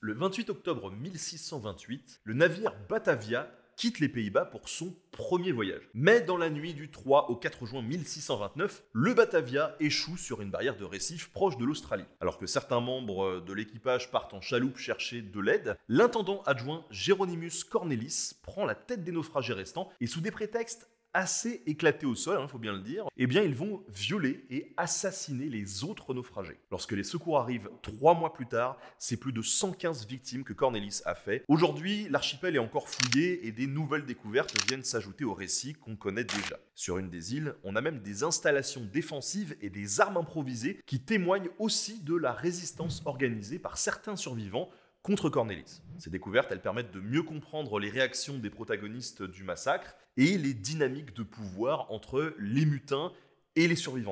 Le 28 octobre 1628, le navire Batavia quitte les Pays-Bas pour son premier voyage. Mais dans la nuit du 3 au 4 juin 1629, le Batavia échoue sur une barrière de récifs proche de l'Australie. Alors que certains membres de l'équipage partent en chaloupe chercher de l'aide, l'intendant adjoint Jeronimus Cornelis prend la tête des naufragés restants et sous des prétextes assez éclatés au sol, il hein, faut bien le dire, eh bien ils vont violer et assassiner les autres naufragés. Lorsque les secours arrivent trois mois plus tard, c'est plus de 115 victimes que Cornelis a fait. Aujourd'hui, l'archipel est encore fouillé et des nouvelles découvertes viennent s'ajouter au récit qu'on connaît déjà. Sur une des îles, on a même des installations défensives et des armes improvisées qui témoignent aussi de la résistance organisée par certains survivants contre Cornelis. Ces découvertes, permettent de mieux comprendre les réactions des protagonistes du massacre et les dynamiques de pouvoir entre les mutins et les survivants.